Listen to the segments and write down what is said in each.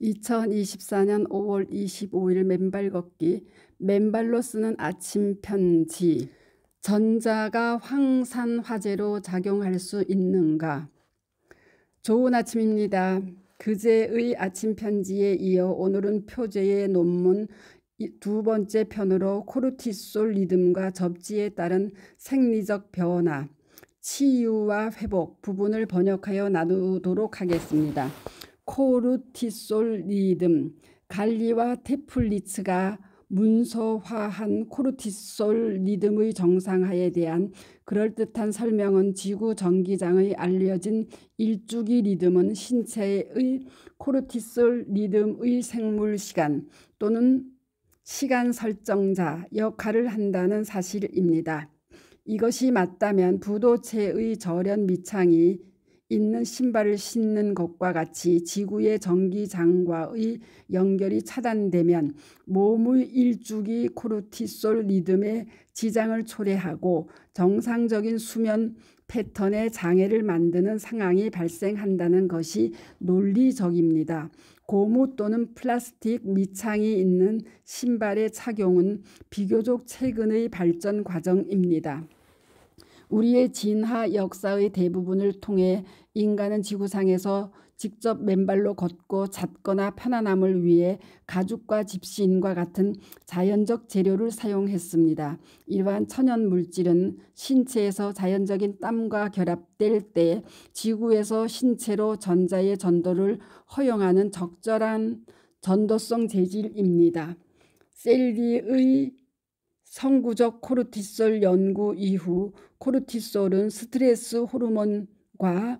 2024년 5월 25일 맨발 걷기 맨발로 쓰는 아침 편지 전자가 황산 화재로 작용할 수 있는가 좋은 아침입니다. 그제의 아침 편지에 이어 오늘은 표제의 논문 두 번째 편으로 코르티솔 리듬과 접지에 따른 생리적 변화, 치유와 회복 부분을 번역하여 나누도록 하겠습니다. 코르티솔리듬 갈리와 테플리츠가 문서화한 코르티솔 리듬의 정상화에 대한 그럴듯한 설명은 지구 전기장의 알려진 일주기 리듬은 신체의 코르티솔 리듬의 생물 시간 또는 시간 설정자 역할을 한다는 사실입니다. 이것이 맞다면 부도체의 절연 미창이 있는 신발을 신는 것과 같이 지구의 전기장과의 연결이 차단되면 몸의 일주기 코르티솔 리듬에 지장을 초래하고 정상적인 수면 패턴의 장애를 만드는 상황이 발생한다는 것이 논리적입니다. 고무 또는 플라스틱 밑창이 있는 신발의 착용은 비교적 최근의 발전 과정입니다. 우리의 진화 역사의 대부분을 통해 인간은 지구상에서 직접 맨발로 걷고 잤거나 편안함을 위해 가죽과 집시인과 같은 자연적 재료를 사용했습니다. 이러한 천연 물질은 신체에서 자연적인 땀과 결합될 때 지구에서 신체로 전자의 전도를 허용하는 적절한 전도성 재질입니다. 셀리의 성구적 코르티솔 연구 이후 코르티솔은 스트레스 호르몬과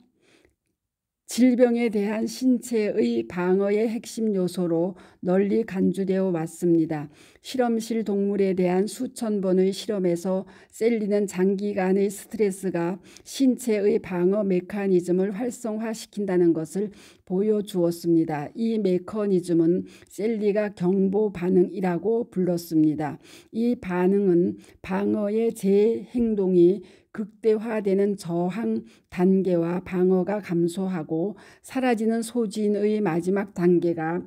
질병에 대한 신체의 방어의 핵심 요소로 널리 간주되어 왔습니다. 실험실 동물에 대한 수천 번의 실험에서 셀리는 장기간의 스트레스가 신체의 방어 메커니즘을 활성화시킨다는 것을 보여주었습니다. 이 메커니즘은 셀리가 경보 반응이라고 불렀습니다. 이 반응은 방어의 재행동이 극대화되는 저항 단계와 방어가 감소하고 사라지는 소진의 마지막 단계가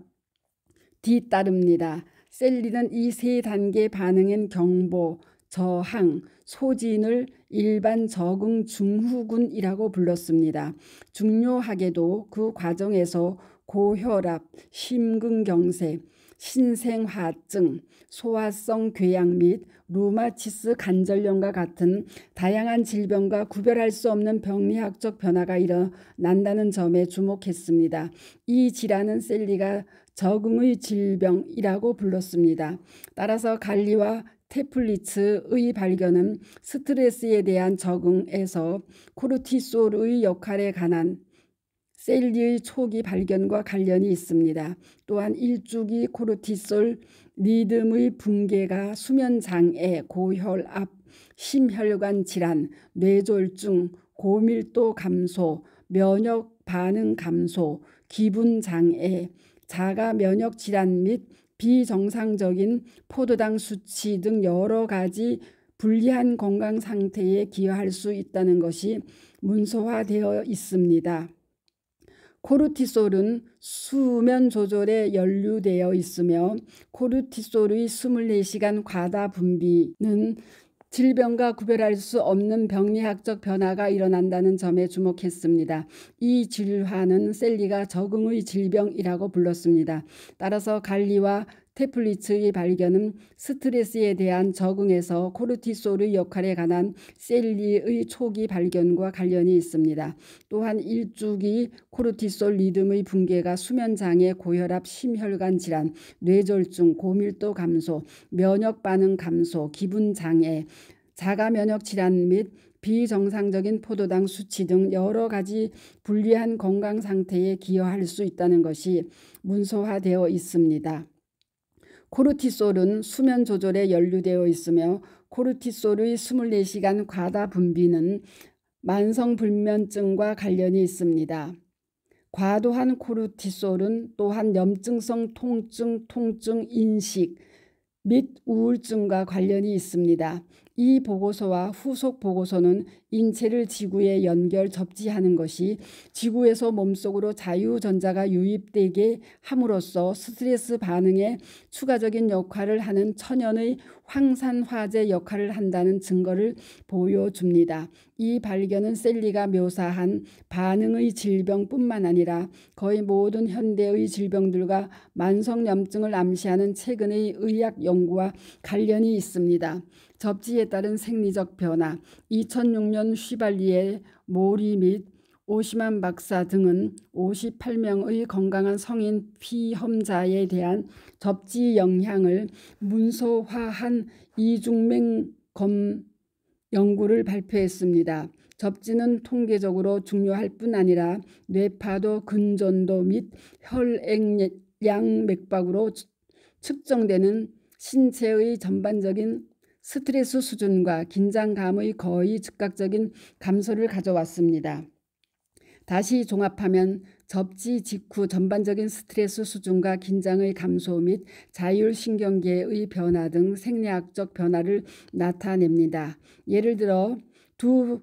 뒤따릅니다. 셀리는 이 세 단계 반응인 경보, 저항, 소진을 일반 적응 중후군이라고 불렀습니다. 중요하게도 그 과정에서 고혈압, 심근경색, 신생화증, 소화성 궤양 및 루마티스 관절염과 같은 다양한 질병과 구별할 수 없는 병리학적 변화가 일어난다는 점에 주목했습니다. 이 질환은 셀리가 적응의 질병이라고 불렀습니다. 따라서 갈리와 테플리츠의 발견은 스트레스에 대한 적응에서 코르티솔의 역할에 관한 셀리의 초기 발견과 관련이 있습니다. 또한 일주기 코르티솔 리듬의 붕괴가 수면장애, 고혈압, 심혈관 질환, 뇌졸중, 고밀도 감소, 면역 반응 감소, 기분 장애, 자가 면역 질환 및 비정상적인 포도당 수치 등 여러 가지 불리한 건강 상태에 기여할 수 있다는 것이 문서화되어 있습니다. 코르티솔은 수면 조절에 연루되어 있으며 코르티솔의 24시간 과다 분비는 질병과 구별할 수 없는 병리학적 변화가 일어난다는 점에 주목했습니다. 이 질환은 셀리가 적응의 질병이라고 불렀습니다. 따라서 관리와 테플리츠의 발견은 스트레스에 대한 적응에서 코르티솔의 역할에 관한 셀리의 초기 발견과 관련이 있습니다. 또한 일주기 코르티솔 리듬의 붕괴가 수면장애, 고혈압, 심혈관 질환, 뇌졸중, 고밀도 감소, 면역 반응 감소, 기분 장애, 자가 면역 질환 및 비정상적인 포도당 수치 등 여러 가지 불리한 건강 상태에 기여할 수 있다는 것이 문서화되어 있습니다. 코르티솔은 수면 조절에 연루되어 있으며 코르티솔의 24시간 과다 분비는 만성 불면증과 관련이 있습니다. 과도한 코르티솔은 또한 염증성 통증, 통증, 인식 및 우울증과 관련이 있습니다. 이 보고서와 후속 보고서는 인체를 지구에 연결 접지하는 것이 지구에서 몸속으로 자유전자가 유입되게 함으로써 스트레스 반응에 추가적인 역할을 하는 천연의 황산화재 역할을 한다는 증거를 보여줍니다. 이 발견은 셀리가 묘사한 반응의 질병뿐만 아니라 거의 모든 현대의 질병들과 만성염증을 암시하는 최근의 의학 연구와 관련이 있습니다. 접지에 따른 생리적 변화, 2006년 휘발리의 모리 및 오시만 박사 등은 58명의 건강한 성인 피험자에 대한 접지 영향을 문서화한 이중맹 검 연구를 발표했습니다. 접지는 통계적으로 중요할 뿐 아니라 뇌파도 근전도 및혈액량 맥박으로 측정되는 신체의 전반적인 스트레스 수준과 긴장감의 거의 즉각적인 감소를 가져왔습니다. 다시 종합하면 접지 직후 전반적인 스트레스 수준과 긴장의 감소 및 자율신경계의 변화 등 생리학적 변화를 나타냅니다. 예를 들어 두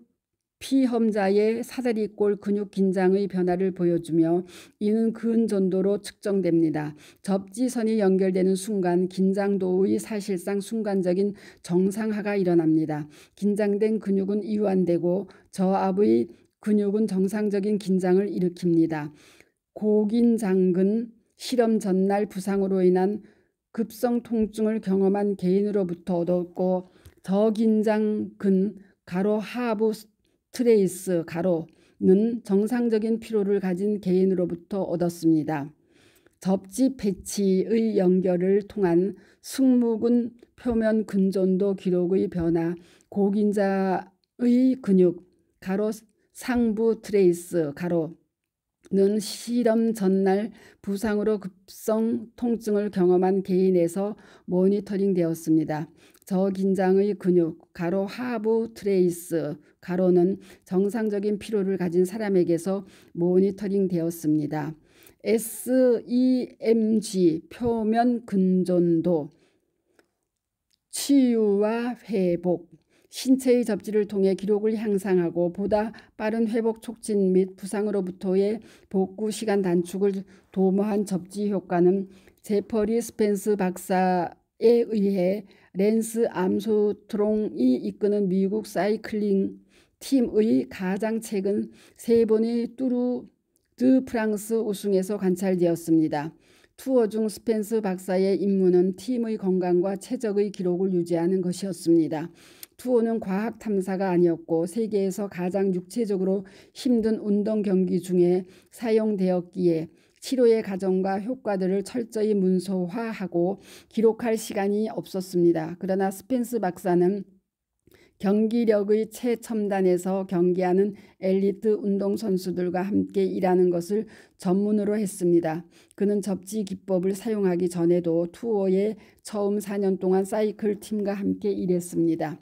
피험자의 사다리꼴 근육 긴장의 변화를 보여주며 이는 근전도로 측정됩니다. 접지선이 연결되는 순간 긴장도의 사실상 순간적인 정상화가 일어납니다. 긴장된 근육은 이완되고 저압의 근육은 정상적인 긴장을 일으킵니다. 고긴장근 실험 전날 부상으로 인한 급성 통증을 경험한 개인으로부터 얻었고 저긴장근 가로 하부 트레이스 가로는 정상적인 피로를 가진 개인으로부터 얻었습니다. 접지 패치의 연결을 통한 승모근 표면 근존도 기록의 변화, 고긴자의 근육, 가로 상부 트레이스 가로 는 실험 전날 부상으로 급성 통증을 경험한 개인에서 모니터링 되었습니다. 저긴장의 근육, 가로 하부 트레이스, 가로는 정상적인 피로를 가진 사람에게서 모니터링 되었습니다. SEMG 표면 근존도 치유와 회복 신체의 접지를 통해 기록을 향상하고 보다 빠른 회복 촉진 및 부상으로부터의 복구 시간 단축을 도모한 접지 효과는 제퍼리 스펜스 박사에 의해 랜스 암스트롱이 이끄는 미국 사이클링 팀의 가장 최근 세 번의 뚜루 드 프랑스 우승에서 관찰되었습니다. 투어 중 스펜스 박사의 임무는 팀의 건강과 체적의 기록을 유지하는 것이었습니다. 투어는 과학 탐사가 아니었고 세계에서 가장 육체적으로 힘든 운동 경기 중에 사용되었기에 치료의 과정과 효과들을 철저히 문서화하고 기록할 시간이 없었습니다. 그러나 스펜스 박사는 경기력의 최첨단에서 경기하는 엘리트 운동선수들과 함께 일하는 것을 전문으로 했습니다. 그는 접지 기법을 사용하기 전에도 투어에 처음 4년 동안 사이클 팀과 함께 일했습니다.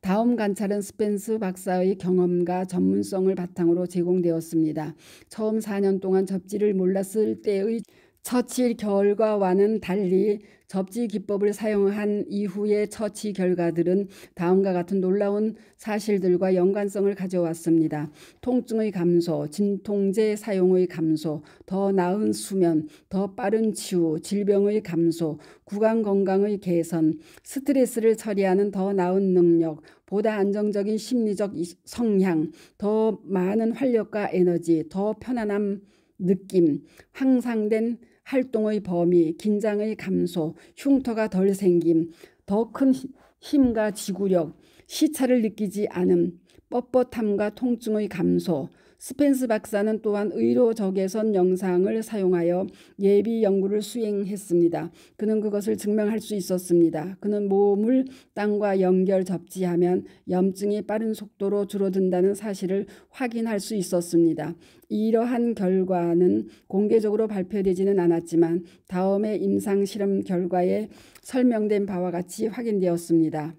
다음 관찰은 스펜스 박사의 경험과 전문성을 바탕으로 제공되었습니다. 처음 4년 동안 접지를 몰랐을 때의 처치 결과와는 달리 접지 기법을 사용한 이후의 처치 결과들은 다음과 같은 놀라운 사실들과 연관성을 가져왔습니다. 통증의 감소, 진통제 사용의 감소, 더 나은 수면, 더 빠른 치유, 질병의 감소, 구강 건강의 개선, 스트레스를 처리하는 더 나은 능력, 보다 안정적인 심리적 성향, 더 많은 활력과 에너지, 더 편안함 느낌, 향상된 활동의 범위, 긴장의 감소, 흉터가 덜 생김, 더 큰 힘과 지구력, 시차를 느끼지 않음, 뻣뻣함과 통증의 감소, 스펜스 박사는 또한 의료 적외선 영상을 사용하여 예비 연구를 수행했습니다. 그는 그것을 증명할 수 있었습니다. 그는 몸을 땅과 연결 접지하면 염증이 빠른 속도로 줄어든다는 사실을 확인할 수 있었습니다. 이러한 결과는 공개적으로 발표되지는 않았지만 다음의 임상 실험 결과에 설명된 바와 같이 확인되었습니다.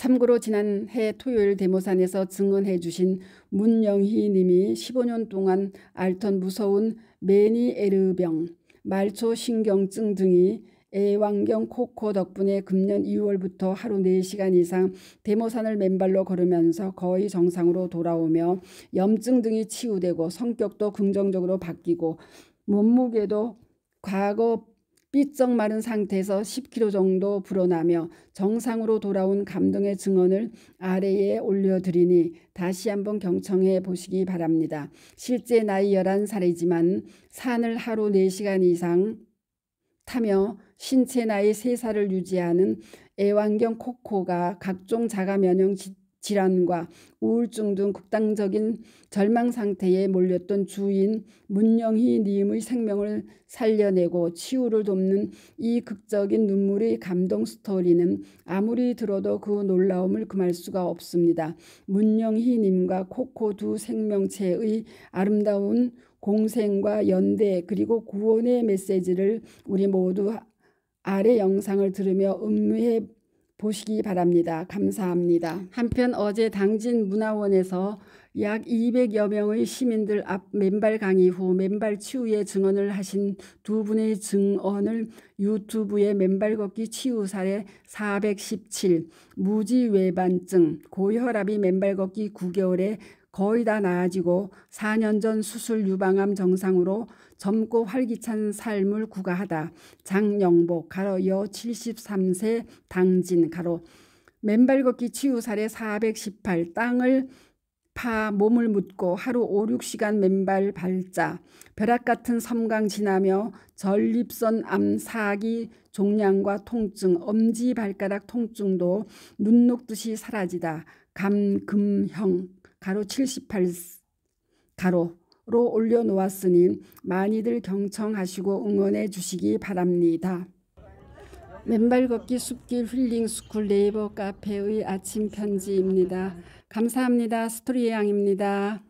참고로 지난해 토요일 대모산에서 증언해 주신 문영희 님이 15년 동안 앓던 무서운 메니에르병, 말초신경증 등이 애완경 코코 덕분에 금년 2월부터 하루 4시간 이상 대모산을 맨발로 걸으면서 거의 정상으로 돌아오며 염증 등이 치유되고 성격도 긍정적으로 바뀌고 몸무게도 과거 삐쩍 마른 상태에서 10kg 정도 불어나며 정상으로 돌아온 감동의 증언을 아래에 올려드리니 다시 한번 경청해 보시기 바랍니다. 실제 나이 11살이지만 산을 하루 4시간 이상 타며 신체 나이 3살을 유지하는 애완견 코코가 각종 자가 면역 지, 질환과 우울증 등 극단적인 절망 상태에 몰렸던 주인 문영희 님의 생명을 살려내고 치유를 돕는 이 극적인 눈물의 감동 스토리는 아무리 들어도 그 놀라움을 금할 수가 없습니다. 문영희 님과 코코 두 생명체의 아름다운 공생과 연대 그리고 구원의 메시지를 우리 모두 아래 영상을 들으며 음미해 보시기 바랍니다. 감사합니다. 한편 어제 당진 문화원에서 약 200여 명의 시민들 앞 맨발 강의 후 맨발 치유의 증언을 하신 두 분의 증언을 유튜브에 맨발 걷기 치유 사례 417 무지외반증 고혈압이 맨발 걷기 9개월에 거의 다 나아지고 4년 전 수술 유방암 정상으로 젊고 활기찬 삶을 구가하다 장영복 가로 여 73세 당진 가로 맨발 걷기 치유살에 418 땅을 파 몸을 묻고 하루 5, 6시간 맨발 발자 벼락 같은 섬강 지나며 전립선 암 사기 종양과 통증 엄지 발가락 통증도 눈 녹듯이 사라지다 감금형 가로 78 가로 로 올려놓았으니 많이들 경청하시고 응원해 주시기 바랍니다. 맨발 걷기 숲길 힐링 스쿨 네이버 카페의 아침 편지입니다. 감사합니다. 스토리 양입니다.